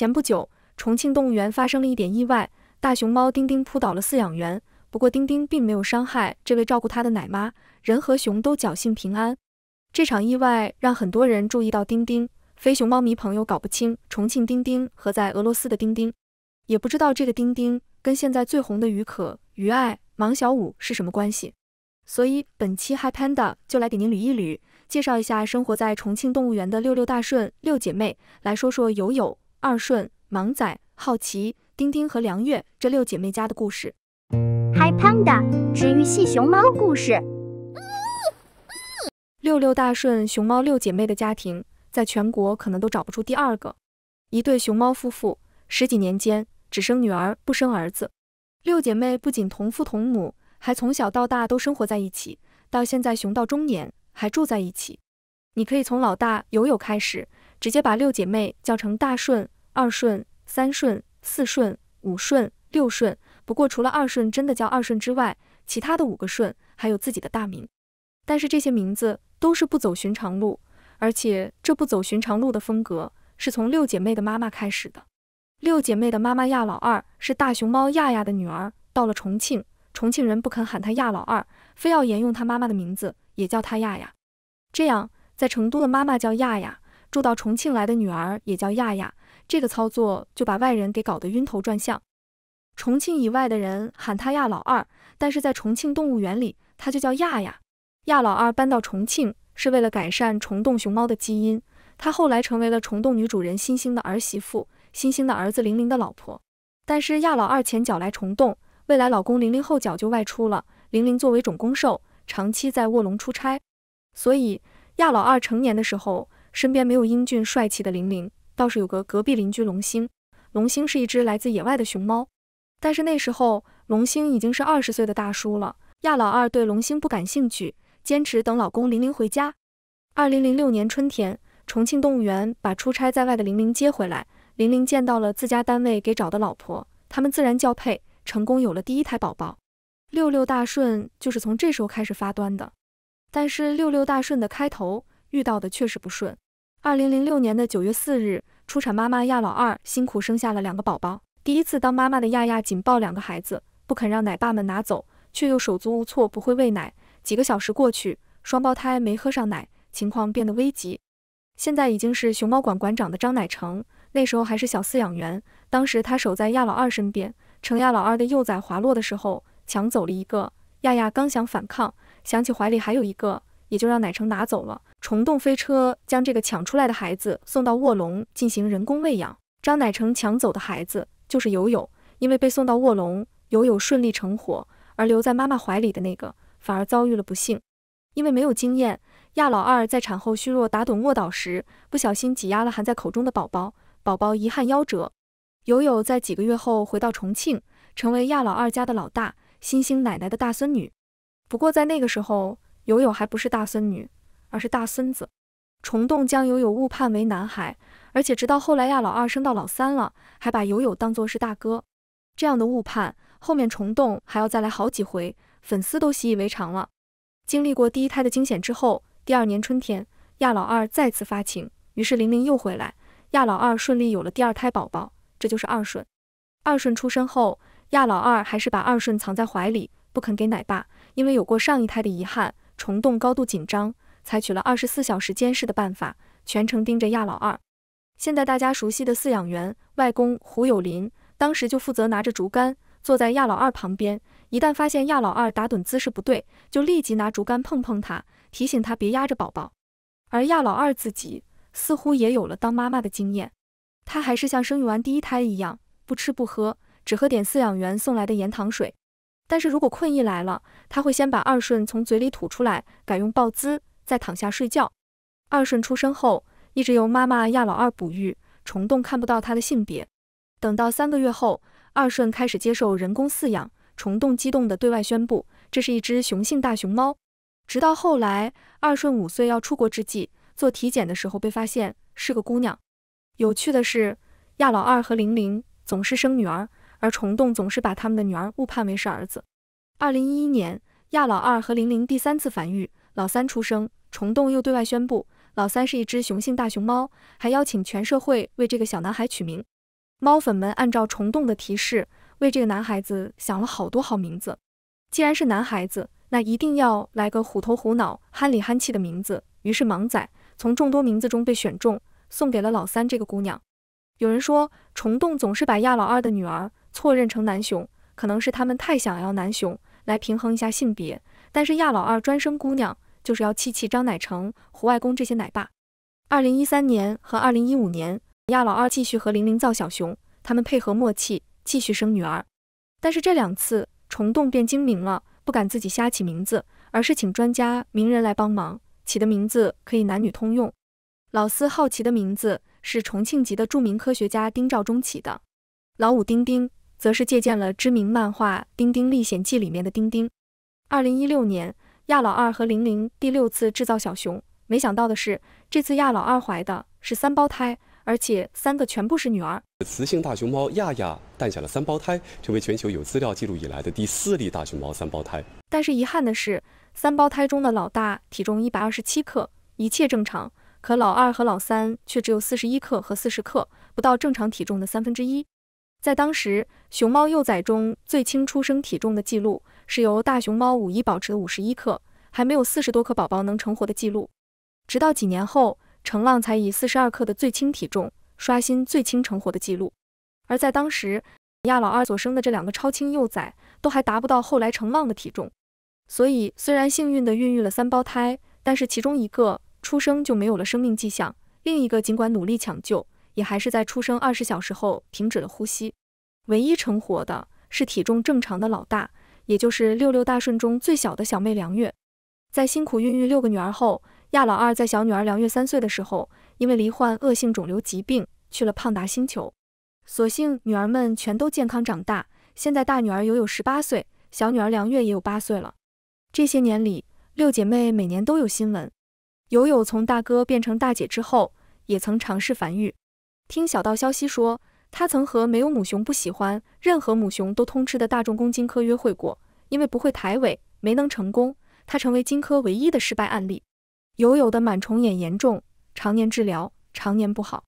前不久，重庆动物园发生了一点意外，大熊猫丁丁扑倒了饲养员。不过丁丁并没有伤害这位照顾它的奶妈，人和熊都侥幸平安。这场意外让很多人注意到丁丁，非熊猫迷朋友搞不清重庆丁丁和在俄罗斯的丁丁，也不知道这个丁丁跟现在最红的于可、于爱、芒小五是什么关系。所以本期 Hi Panda 就来给您捋一捋，介绍一下生活在重庆动物园的六六大顺六姐妹，来说说友友。二顺、盲仔、好奇、丁丁和梁月这六姐妹家的故事。Hi Panda，治愈系熊猫故事。六六大顺熊猫六姐妹的家庭，在全国可能都找不出第二个。一对熊猫夫妇十几年间只生女儿不生儿子，六姐妹不仅同父同母，还从小到大都生活在一起，到现在熊到中年还住在一起。你可以从老大友友开始，直接把六姐妹叫成大顺。二顺、三顺、四顺、五顺、六顺。不过除了二顺真的叫二顺之外，其他的五个顺还有自己的大名。但是这些名字都是不走寻常路，而且这不走寻常路的风格是从六姐妹的妈妈开始的。六姐妹的妈妈亚老二是大熊猫亚亚的女儿。到了重庆，重庆人不肯喊她亚老二，非要沿用她妈妈的名字，也叫她亚亚。这样，在成都的妈妈叫亚亚，住到重庆来的女儿也叫亚亚。这个操作就把外人给搞得晕头转向。重庆以外的人喊他亚老二，但是在重庆动物园里，他就叫亚亚。亚老二搬到重庆是为了改善虫洞熊猫的基因。他后来成为了虫洞女主人星星的儿媳妇，星星的儿子玲玲的老婆。但是亚老二前脚来虫洞，未来老公玲玲后脚就外出了。玲玲作为种公兽，长期在卧龙出差，所以亚老二成年的时候身边没有英俊帅气的玲玲，倒是有个隔壁邻居龙星，龙星是一只来自野外的熊猫，但是那时候龙星已经是二十岁的大叔了。亚老二对龙星不感兴趣，坚持等老公玲玲回家。二零零六年春天，重庆动物园把出差在外的玲玲接回来，玲玲见到了自家单位给找的老婆，他们自然交配，成功有了第一胎宝宝。六六大顺就是从这时候开始发端的，但是六六大顺的开头遇到的确实不顺。二零零六年的九月四日，初产妈妈亚老二辛苦生下了两个宝宝。第一次当妈妈的亚亚紧抱两个孩子，不肯让奶爸们拿走，却又手足无措，不会喂奶。几个小时过去，双胞胎没喝上奶，情况变得危急。现在已经是熊猫馆馆长的张乃成，那时候还是小饲养员。当时他守在亚老二身边，趁亚老二的幼崽滑落的时候抢走了一个。亚亚刚想反抗，想起怀里还有一个。也就让奶成拿走了虫洞飞车，将这个抢出来的孩子送到卧龙进行人工喂养。张乃成抢走的孩子就是友友，因为被送到卧龙，友友顺利成活，而留在妈妈怀里的那个反而遭遇了不幸。因为没有经验，亚老二在产后虚弱打盹卧倒时，不小心挤压了含在口中的宝宝，宝宝遗憾夭折。友友在几个月后回到重庆，成为亚老二家的老大，星星奶奶的大孙女。不过在那个时候。友友还不是大孙女，而是大孙子。虫洞将友友误判为男孩，而且直到后来亚老二生到老三了，还把友友当做是大哥。这样的误判后面虫洞还要再来好几回，粉丝都习以为常了。经历过第一胎的惊险之后，第二年春天亚老二再次发情，于是玲玲又回来，亚老二顺利有了第二胎宝宝，这就是二顺。二顺出生后，亚老二还是把二顺藏在怀里，不肯给奶爸，因为有过上一胎的遗憾。虫洞高度紧张，采取了二十四小时监视的办法，全程盯着亚老二。现在大家熟悉的饲养员外公胡有林，当时就负责拿着竹竿坐在亚老二旁边，一旦发现亚老二打盹姿势不对，就立即拿竹竿碰碰他，提醒他别压着宝宝。而亚老二自己似乎也有了当妈妈的经验，他还是像生育完第一胎一样，不吃不喝，只喝点饲养员送来的盐糖水。但是如果困意来了，他会先把二顺从嘴里吐出来，改用抱姿，再躺下睡觉。二顺出生后，一直由妈妈亚老二哺育，虫洞看不到它的性别。等到三个月后，二顺开始接受人工饲养，虫洞激动地对外宣布，这是一只雄性大熊猫。直到后来，二顺五岁要出国之际，做体检的时候被发现是个姑娘。有趣的是，亚老二和玲玲总是生女儿。而虫洞总是把他们的女儿误判为是儿子。二零一一年，亚老二和玲玲第三次繁育，老三出生。虫洞又对外宣布，老三是一只雄性大熊猫，还邀请全社会为这个小男孩取名。猫粉们按照虫洞的提示，为这个男孩子想了好多好名字。既然是男孩子，那一定要来个虎头虎脑、憨里憨气的名字。于是，盲仔从众多名字中被选中，送给了老三这个姑娘。有人说，虫洞总是把亚老二的女儿。错认成南雄，可能是他们太想要南雄来平衡一下性别。但是亚老二专生姑娘，就是要气气张乃成、胡外公这些奶爸。二零一三年和二零一五年，亚老二继续和玲玲造小熊，他们配合默契，继续生女儿。但是这两次虫洞变精明了，不敢自己瞎起名字，而是请专家名人来帮忙起的名字，可以男女通用。老四好奇的名字是重庆籍的著名科学家丁肇中起的，老五丁丁。则是借鉴了知名漫画《丁丁历险记》里面的丁丁。二零一六年，亚老二和玲玲第六次制造小熊，没想到的是，这次亚老二怀的是三胞胎，而且三个全部是女儿。雌性大熊猫亚亚诞下了三胞胎，成为全球有资料记录以来的第四例大熊猫三胞胎。但是遗憾的是，三胞胎中的老大体重一百二十七克，一切正常，可老二和老三却只有四十一克和四十克，不到正常体重的三分之一。在当时，熊猫幼崽中最轻出生体重的记录是由大熊猫五一保持的五十一克，还没有四十多克宝宝能成活的记录。直到几年后，成浪才以四十二克的最轻体重刷新最轻成活的记录。而在当时，亚老二所生的这两个超轻幼崽都还达不到后来成浪的体重。所以，虽然幸运地孕育了三胞胎，但是其中一个出生就没有了生命迹象，另一个尽管努力抢救。也还是在出生二十小时后停止了呼吸，唯一成活的是体重正常的老大，也就是六六大顺中最小的小妹梁月。在辛苦孕育六个女儿后，亚老二在小女儿梁月三岁的时候，因为罹患恶性肿瘤疾病去了胖达星球。所幸女儿们全都健康长大，现在大女儿尤尤十八岁，小女儿梁月也有八岁了。这些年里，六姐妹每年都有新闻。尤尤从大哥变成大姐之后，也曾尝试繁育。听小道消息说，他曾和没有母熊不喜欢任何母熊都通吃的大众公金科约会过，因为不会抬尾没能成功，他成为金科唯一的失败案例。友友的螨虫眼严重，常年治疗，常年不好。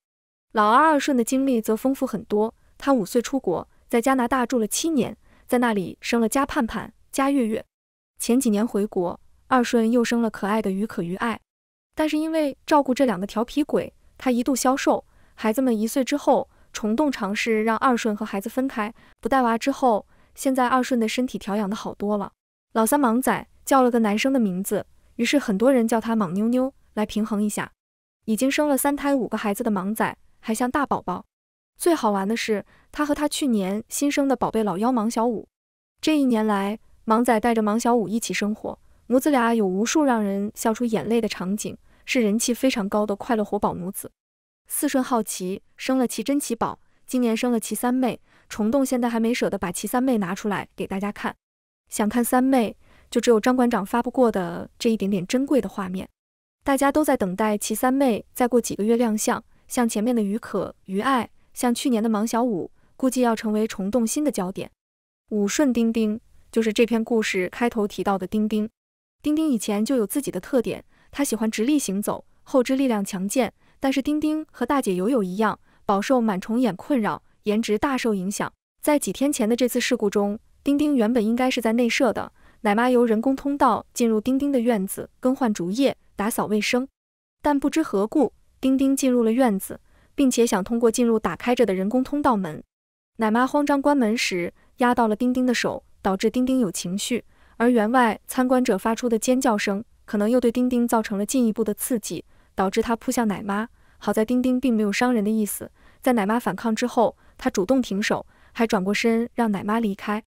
老二二顺的经历则丰富很多，他五岁出国，在加拿大住了七年，在那里生了家盼盼、家月月。前几年回国，二顺又生了可爱的于可、于爱，但是因为照顾这两个调皮鬼，他一度消瘦。孩子们一岁之后，虫洞尝试让二顺和孩子分开，不带娃之后，现在二顺的身体调养的好多了。老三莽仔叫了个男生的名字，于是很多人叫他莽妞妞来平衡一下。已经生了三胎五个孩子的莽仔还像大宝宝。最好玩的是他和他去年新生的宝贝老幺莽小五。这一年来，莽仔带着莽小五一起生活，母子俩有无数让人笑出眼泪的场景，是人气非常高的快乐活宝母子。四顺好奇，生了奇珍奇宝，今年生了奇三妹，虫洞现在还没舍得把奇三妹拿出来给大家看。想看三妹，就只有张馆长发布过的这一点点珍贵的画面。大家都在等待奇三妹再过几个月亮相，像前面的于可、于爱，像去年的芒小五，估计要成为虫洞新的焦点。五顺丁丁就是这篇故事开头提到的丁丁。丁丁以前就有自己的特点，他喜欢直立行走，后肢力量强健。但是丁丁和大姐友友一样，饱受螨虫眼困扰，颜值大受影响。在几天前的这次事故中，丁丁原本应该是在内设的，奶妈由人工通道进入丁丁的院子更换竹叶、打扫卫生。但不知何故，丁丁进入了院子，并且想通过进入打开着的人工通道门。奶妈慌张关门时压到了丁丁的手，导致丁丁有情绪。而园外参观者发出的尖叫声，可能又对丁丁造成了进一步的刺激。导致他扑向奶妈，好在丁丁并没有伤人的意思。在奶妈反抗之后，他主动停手，还转过身让奶妈离开。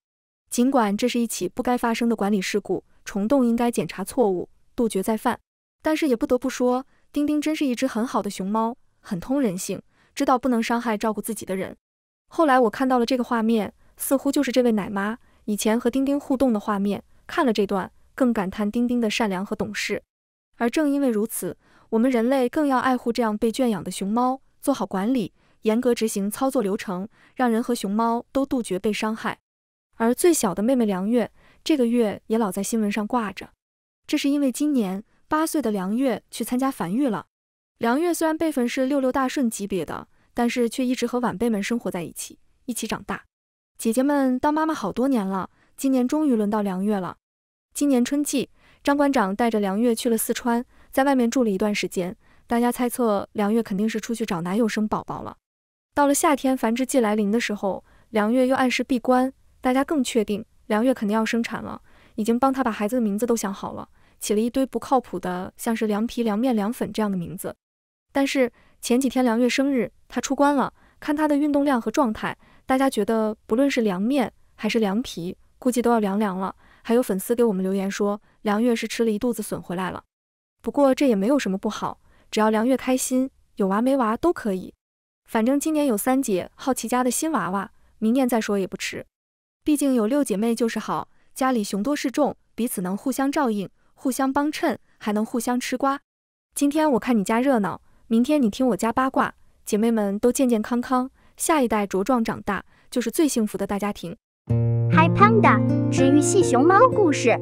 尽管这是一起不该发生的管理事故，虫洞应该检查错误，杜绝再犯。但是也不得不说，丁丁真是一只很好的熊猫，很通人性，知道不能伤害照顾自己的人。后来我看到了这个画面，似乎就是这位奶妈以前和丁丁互动的画面。看了这段，更感叹丁丁的善良和懂事。而正因为如此，我们人类更要爱护这样被圈养的熊猫，做好管理，严格执行操作流程，让人和熊猫都杜绝被伤害。而最小的妹妹梁月，这个月也老在新闻上挂着，这是因为今年八岁的梁月去参加繁育了。梁月虽然辈分是六六大顺级别的，但是却一直和晚辈们生活在一起，一起长大。姐姐们当妈妈好多年了，今年终于轮到梁月了。今年春季。张馆长带着梁月去了四川，在外面住了一段时间，大家猜测梁月肯定是出去找男友生宝宝了。到了夏天繁殖季来临的时候，梁月又按时闭关，大家更确定梁月肯定要生产了，已经帮她把孩子的名字都想好了，起了一堆不靠谱的，像是凉皮、凉面、凉粉这样的名字。但是前几天梁月生日，她出关了，看她的运动量和状态，大家觉得不论是凉面还是凉皮，估计都要凉凉了。还有粉丝给我们留言说，梁月是吃了一肚子损回来了。不过这也没有什么不好，只要梁月开心，有娃没娃都可以。反正今年有三姐好奇家的新娃娃，明年再说也不迟。毕竟有六姐妹就是好，家里雄多势众，彼此能互相照应、互相帮衬，还能互相吃瓜。今天我看你家热闹，明天你听我家八卦。姐妹们都健健康康，下一代茁壮长大，就是最幸福的大家庭。Hi Panda，治愈系熊猫故事。